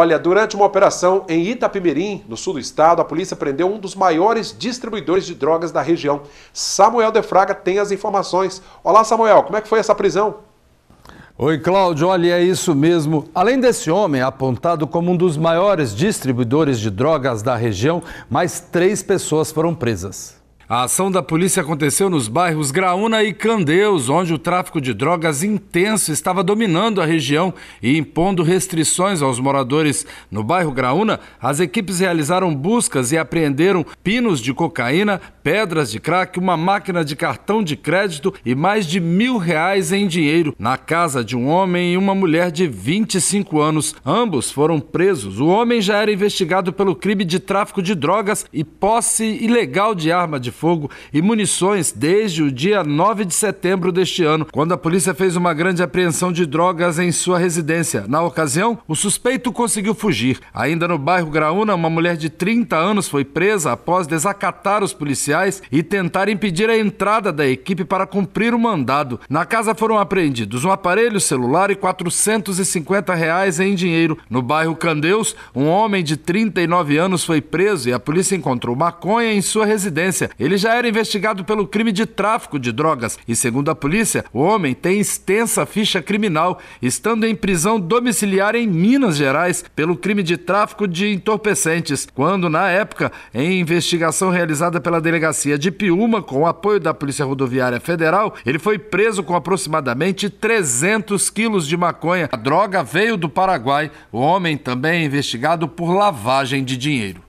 Olha, durante uma operação em Itapimirim, no sul do estado, a polícia prendeu um dos maiores distribuidores de drogas da região. Samuel De Fraga tem as informações. Olá, Samuel, como é que foi essa prisão? Oi, Cláudio. Olha, é isso mesmo. Além desse homem, apontado como um dos maiores distribuidores de drogas da região, mais três pessoas foram presas. A ação da polícia aconteceu nos bairros Graúna e Candeus, onde o tráfico de drogas intenso estava dominando a região e impondo restrições aos moradores. No bairro Graúna, as equipes realizaram buscas e apreenderam pinos de cocaína, pedras de crack, uma máquina de cartão de crédito e mais de mil reais em dinheiro na casa de um homem e uma mulher de 25 anos. Ambos foram presos. O homem já era investigado pelo crime de tráfico de drogas e posse ilegal de arma de fogo e munições desde o dia 9 de setembro deste ano, quando a polícia fez uma grande apreensão de drogas em sua residência. Na ocasião, o suspeito conseguiu fugir. Ainda no bairro Graúna, uma mulher de 30 anos foi presa após desacatar os policiais e tentar impedir a entrada da equipe para cumprir o mandado. Na casa foram apreendidos um aparelho celular e 450 reais em dinheiro. No bairro Candeus, um homem de 39 anos foi preso e a polícia encontrou maconha em sua residência. Ele ele já era investigado pelo crime de tráfico de drogas e, segundo a polícia, o homem tem extensa ficha criminal, estando em prisão domiciliar em Minas Gerais pelo crime de tráfico de entorpecentes, quando, na época, em investigação realizada pela delegacia de Piúma, com o apoio da Polícia Rodoviária Federal, ele foi preso com aproximadamente 300 quilos de maconha. A droga veio do Paraguai. O homem também é investigado por lavagem de dinheiro.